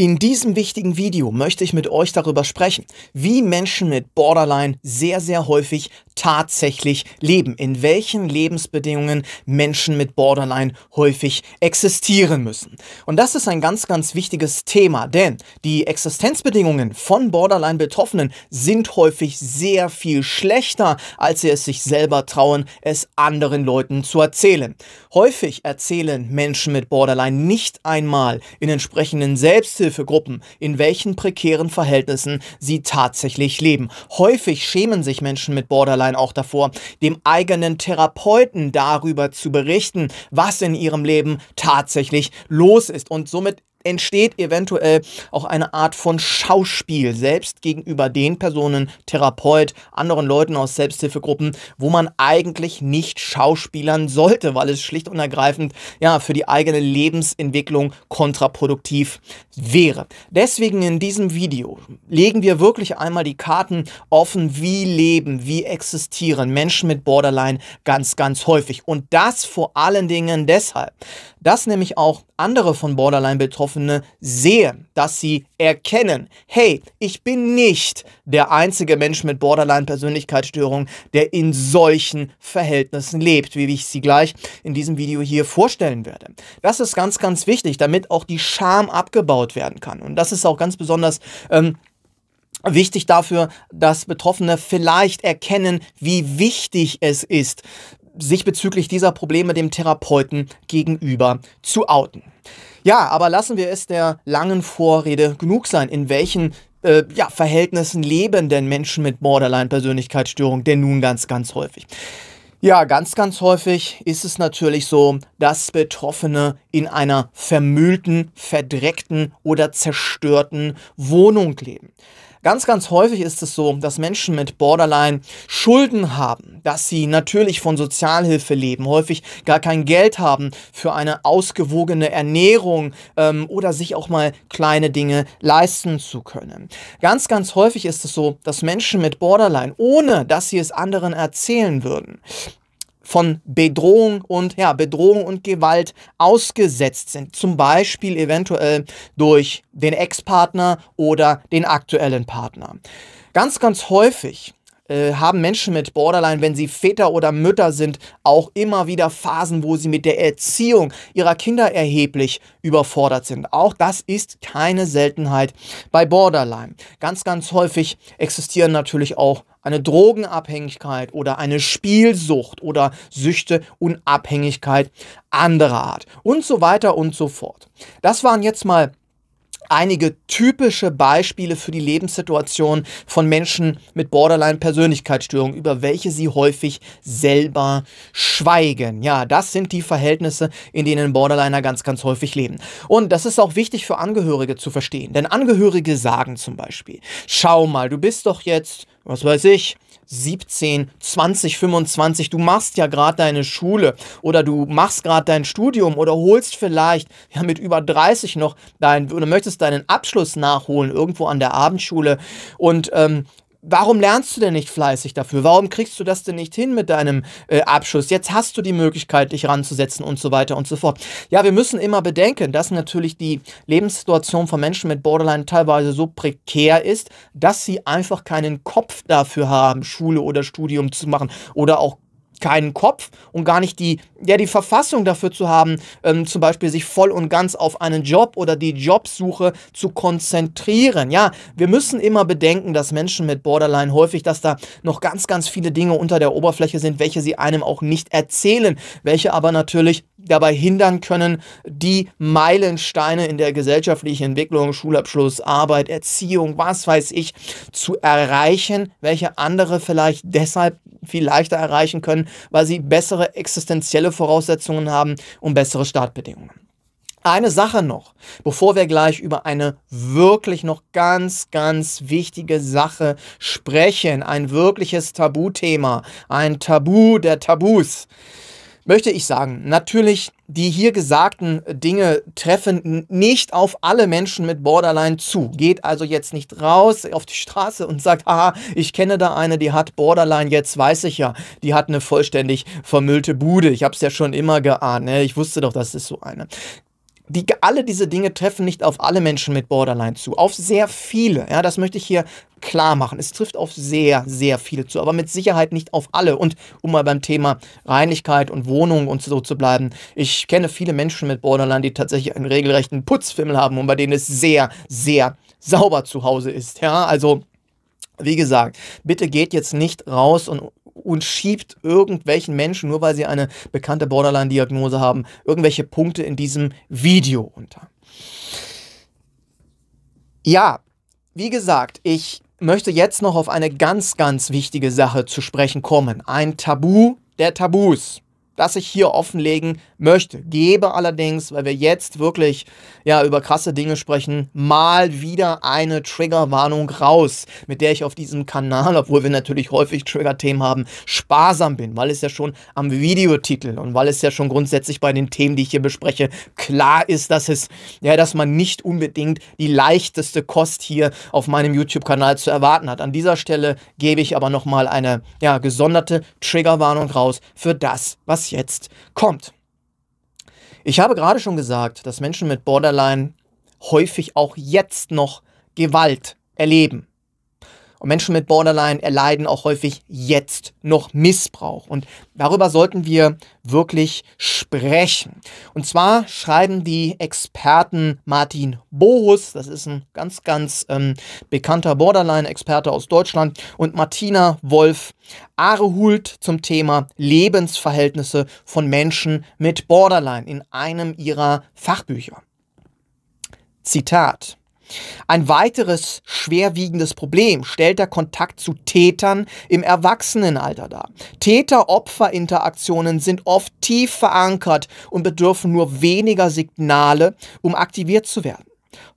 In diesem wichtigen Video möchte ich mit euch darüber sprechen, wie Menschen mit Borderline sehr, sehr häufig tatsächlich leben, in welchen Lebensbedingungen Menschen mit Borderline häufig existieren müssen. Und das ist ein ganz, ganz wichtiges Thema, denn die Existenzbedingungen von Borderline-Betroffenen sind häufig sehr viel schlechter, als sie es sich selber trauen, es anderen Leuten zu erzählen. Häufig erzählen Menschen mit Borderline nicht einmal in entsprechenden Selbsthilfe Selbsthilfegruppen, in welchen prekären Verhältnissen sie tatsächlich leben. Häufig schämen sich Menschen mit Borderline auch davor, dem eigenen Therapeuten darüber zu berichten, was in ihrem Leben tatsächlich los ist. Und somit entsteht eventuell auch eine Art von Schauspiel selbst gegenüber den Personen, Therapeut, anderen Leuten aus Selbsthilfegruppen, wo man eigentlich nicht schauspielern sollte, weil es schlicht und ergreifend ja für die eigene Lebensentwicklung kontraproduktiv wäre. Deswegen in diesem Video legen wir wirklich einmal die Karten offen, wie leben, wie existieren Menschen mit Borderline ganz ganz häufig und das vor allen Dingen deshalb, dass nämlich auch andere von Borderline-Betroffene sehen, dass sie erkennen, hey, ich bin nicht der einzige Mensch mit Borderline-Persönlichkeitsstörung, der in solchen Verhältnissen lebt, wie ich sie gleich in diesem Video hier vorstellen werde. Das ist ganz, ganz wichtig, damit auch die Scham abgebaut werden kann. Und das ist auch ganz besonders... Ähm, wichtig dafür, dass Betroffene vielleicht erkennen, wie wichtig es ist, sich bezüglich dieser Probleme dem Therapeuten gegenüber zu outen. Ja, aber lassen wir es der langen Vorrede genug sein, in welchen äh, ja, Verhältnissen leben denn Menschen mit Borderline-Persönlichkeitsstörung denn nun ganz, ganz häufig? Ja, ganz, ganz häufig ist es natürlich so, dass Betroffene in einer vermüllten, verdreckten oder zerstörten Wohnung leben. Ganz, ganz häufig ist es so, dass Menschen mit Borderline Schulden haben, dass sie natürlich von Sozialhilfe leben, häufig gar kein Geld haben für eine ausgewogene Ernährung ähm, oder sich auch mal kleine Dinge leisten zu können. Ganz, ganz häufig ist es so, dass Menschen mit Borderline, ohne dass sie es anderen erzählen würden, von Bedrohung und ja, Bedrohung und Gewalt ausgesetzt sind. Zum Beispiel eventuell durch den Ex-Partner oder den aktuellen Partner. Ganz, ganz häufig äh, haben Menschen mit Borderline, wenn sie Väter oder Mütter sind, auch immer wieder Phasen, wo sie mit der Erziehung ihrer Kinder erheblich überfordert sind. Auch das ist keine Seltenheit bei Borderline. Ganz, ganz häufig existieren natürlich auch eine Drogenabhängigkeit oder eine Spielsucht oder Süchte und Abhängigkeit anderer Art und so weiter und so fort. Das waren jetzt mal einige typische Beispiele für die Lebenssituation von Menschen mit Borderline-Persönlichkeitsstörung, über welche sie häufig selber schweigen. Ja, das sind die Verhältnisse, in denen Borderliner ganz, ganz häufig leben. Und das ist auch wichtig für Angehörige zu verstehen, denn Angehörige sagen zum Beispiel, schau mal, du bist doch jetzt, was weiß ich, 17, 20, 25, du machst ja gerade deine Schule oder du machst gerade dein Studium oder holst vielleicht ja mit über 30 noch dein oder möchtest deinen Abschluss nachholen irgendwo an der Abendschule und ähm, warum lernst du denn nicht fleißig dafür? Warum kriegst du das denn nicht hin mit deinem äh, Abschuss? Jetzt hast du die Möglichkeit, dich ranzusetzen und so weiter und so fort. Ja, wir müssen immer bedenken, dass natürlich die Lebenssituation von Menschen mit Borderline teilweise so prekär ist, dass sie einfach keinen Kopf dafür haben, Schule oder Studium zu machen oder auch keinen Kopf und gar nicht die, ja, die Verfassung dafür zu haben, ähm, zum Beispiel sich voll und ganz auf einen Job oder die Jobsuche zu konzentrieren. Ja, wir müssen immer bedenken, dass Menschen mit Borderline häufig, dass da noch ganz, ganz viele Dinge unter der Oberfläche sind, welche sie einem auch nicht erzählen, welche aber natürlich dabei hindern können, die Meilensteine in der gesellschaftlichen Entwicklung, Schulabschluss, Arbeit, Erziehung, was weiß ich, zu erreichen, welche andere vielleicht deshalb viel leichter erreichen können, weil sie bessere existenzielle Voraussetzungen haben und bessere Startbedingungen. Eine Sache noch, bevor wir gleich über eine wirklich noch ganz, ganz wichtige Sache sprechen, ein wirkliches Tabuthema, ein Tabu der Tabus möchte ich sagen, natürlich die hier gesagten Dinge treffen nicht auf alle Menschen mit Borderline zu. Geht also jetzt nicht raus auf die Straße und sagt, aha, ich kenne da eine, die hat Borderline, jetzt weiß ich ja, die hat eine vollständig vermüllte Bude. Ich habe es ja schon immer geahnt, ne? ich wusste doch, das ist so eine die, alle diese Dinge treffen nicht auf alle Menschen mit Borderline zu, auf sehr viele. Ja, das möchte ich hier klar machen. Es trifft auf sehr, sehr viele zu, aber mit Sicherheit nicht auf alle. Und um mal beim Thema Reinigkeit und Wohnung und so zu bleiben, ich kenne viele Menschen mit Borderline, die tatsächlich einen regelrechten Putzfimmel haben und bei denen es sehr, sehr sauber zu Hause ist. Ja, also wie gesagt, bitte geht jetzt nicht raus und und schiebt irgendwelchen Menschen, nur weil sie eine bekannte Borderline-Diagnose haben, irgendwelche Punkte in diesem Video unter. Ja, wie gesagt, ich möchte jetzt noch auf eine ganz, ganz wichtige Sache zu sprechen kommen. Ein Tabu der Tabus das ich hier offenlegen möchte. Gebe allerdings, weil wir jetzt wirklich ja, über krasse Dinge sprechen, mal wieder eine Triggerwarnung raus, mit der ich auf diesem Kanal, obwohl wir natürlich häufig Trigger-Themen haben, sparsam bin, weil es ja schon am Videotitel und weil es ja schon grundsätzlich bei den Themen, die ich hier bespreche, klar ist, dass es, ja, dass man nicht unbedingt die leichteste Kost hier auf meinem YouTube-Kanal zu erwarten hat. An dieser Stelle gebe ich aber nochmal eine ja, gesonderte Triggerwarnung raus für das, was jetzt kommt. Ich habe gerade schon gesagt, dass Menschen mit Borderline häufig auch jetzt noch Gewalt erleben. Und Menschen mit Borderline erleiden auch häufig jetzt noch Missbrauch. Und darüber sollten wir wirklich sprechen. Und zwar schreiben die Experten Martin Bohus, das ist ein ganz, ganz ähm, bekannter Borderline-Experte aus Deutschland, und Martina Wolf Arehult zum Thema Lebensverhältnisse von Menschen mit Borderline in einem ihrer Fachbücher. Zitat. Ein weiteres schwerwiegendes Problem stellt der Kontakt zu Tätern im Erwachsenenalter dar. Täter-Opfer-Interaktionen sind oft tief verankert und bedürfen nur weniger Signale, um aktiviert zu werden.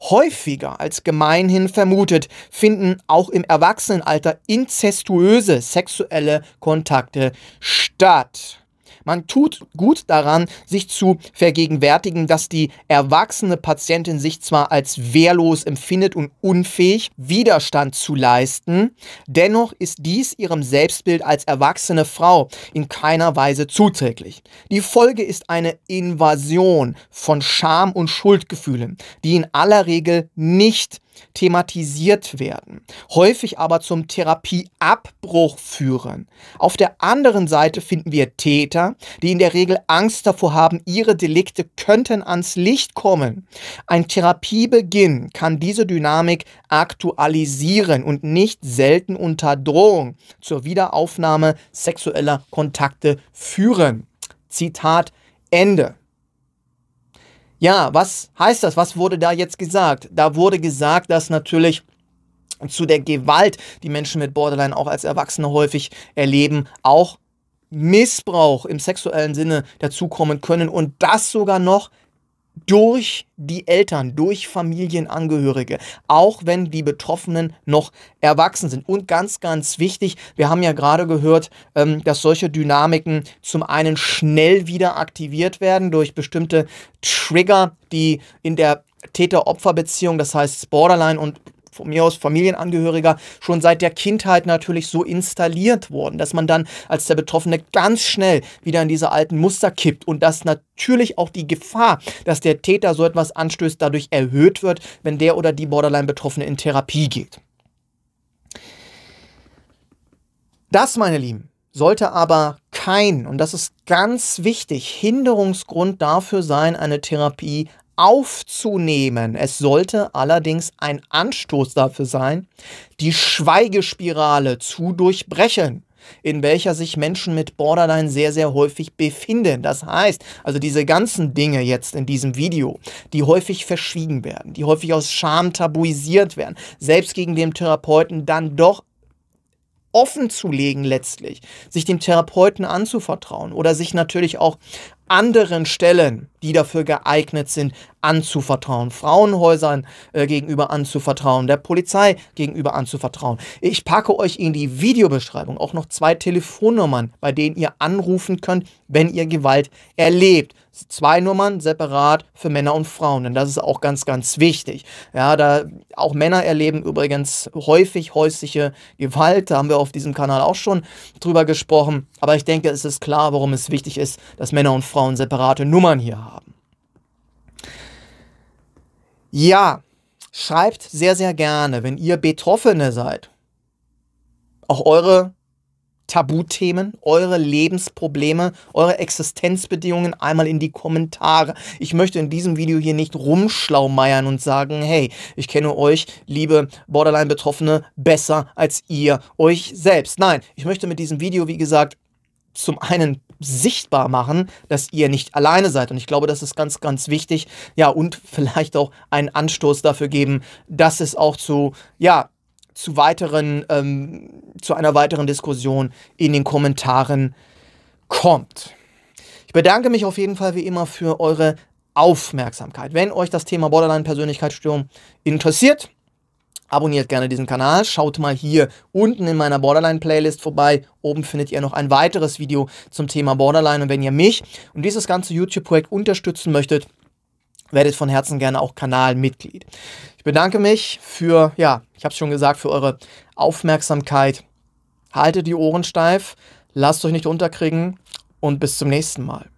Häufiger als gemeinhin vermutet finden auch im Erwachsenenalter inzestuöse sexuelle Kontakte statt. Man tut gut daran, sich zu vergegenwärtigen, dass die erwachsene Patientin sich zwar als wehrlos empfindet und unfähig, Widerstand zu leisten, dennoch ist dies ihrem Selbstbild als erwachsene Frau in keiner Weise zuträglich. Die Folge ist eine Invasion von Scham und Schuldgefühlen, die in aller Regel nicht thematisiert werden, häufig aber zum Therapieabbruch führen. Auf der anderen Seite finden wir Täter, die in der Regel Angst davor haben, ihre Delikte könnten ans Licht kommen. Ein Therapiebeginn kann diese Dynamik aktualisieren und nicht selten unter Drohung zur Wiederaufnahme sexueller Kontakte führen. Zitat Ende. Ja, was heißt das? Was wurde da jetzt gesagt? Da wurde gesagt, dass natürlich zu der Gewalt, die Menschen mit Borderline auch als Erwachsene häufig erleben, auch Missbrauch im sexuellen Sinne dazukommen können und das sogar noch durch die Eltern, durch Familienangehörige, auch wenn die Betroffenen noch erwachsen sind. Und ganz, ganz wichtig, wir haben ja gerade gehört, ähm, dass solche Dynamiken zum einen schnell wieder aktiviert werden durch bestimmte Trigger, die in der Täter-Opfer-Beziehung, das heißt Borderline und von mir aus Familienangehöriger schon seit der Kindheit natürlich so installiert worden, dass man dann als der Betroffene ganz schnell wieder in diese alten Muster kippt und dass natürlich auch die Gefahr, dass der Täter so etwas anstößt, dadurch erhöht wird, wenn der oder die Borderline-Betroffene in Therapie geht. Das, meine Lieben, sollte aber kein, und das ist ganz wichtig, Hinderungsgrund dafür sein, eine Therapie aufzunehmen. Es sollte allerdings ein Anstoß dafür sein, die Schweigespirale zu durchbrechen in welcher sich Menschen mit Borderline sehr, sehr häufig befinden. Das heißt, also diese ganzen Dinge jetzt in diesem Video, die häufig verschwiegen werden, die häufig aus Scham tabuisiert werden, selbst gegen den Therapeuten dann doch offen zu legen letztlich, sich dem Therapeuten anzuvertrauen oder sich natürlich auch anderen Stellen, die dafür geeignet sind, anzuvertrauen, Frauenhäusern äh, gegenüber anzuvertrauen, der Polizei gegenüber anzuvertrauen. Ich packe euch in die Videobeschreibung auch noch zwei Telefonnummern, bei denen ihr anrufen könnt, wenn ihr Gewalt erlebt. Zwei Nummern separat für Männer und Frauen, denn das ist auch ganz, ganz wichtig. Ja, da auch Männer erleben übrigens häufig häusliche Gewalt. Da haben wir auf diesem Kanal auch schon drüber gesprochen. Aber ich denke, es ist klar, warum es wichtig ist, dass Männer und Frauen separate Nummern hier haben. Ja, schreibt sehr, sehr gerne, wenn ihr Betroffene seid, auch eure Tabuthemen, eure Lebensprobleme, eure Existenzbedingungen einmal in die Kommentare. Ich möchte in diesem Video hier nicht rumschlaumeiern und sagen, hey, ich kenne euch, liebe Borderline-Betroffene, besser als ihr euch selbst. Nein, ich möchte mit diesem Video, wie gesagt, zum einen sichtbar machen, dass ihr nicht alleine seid. Und ich glaube, das ist ganz, ganz wichtig. Ja, und vielleicht auch einen Anstoß dafür geben, dass es auch zu, ja, zu weiteren, ähm, zu einer weiteren Diskussion in den Kommentaren kommt. Ich bedanke mich auf jeden Fall wie immer für eure Aufmerksamkeit. Wenn euch das Thema Borderline-Persönlichkeitsstörung interessiert, Abonniert gerne diesen Kanal, schaut mal hier unten in meiner Borderline-Playlist vorbei. Oben findet ihr noch ein weiteres Video zum Thema Borderline. Und wenn ihr mich und dieses ganze YouTube-Projekt unterstützen möchtet, werdet von Herzen gerne auch Kanalmitglied. Ich bedanke mich für, ja, ich habe es schon gesagt, für eure Aufmerksamkeit. Haltet die Ohren steif, lasst euch nicht unterkriegen und bis zum nächsten Mal.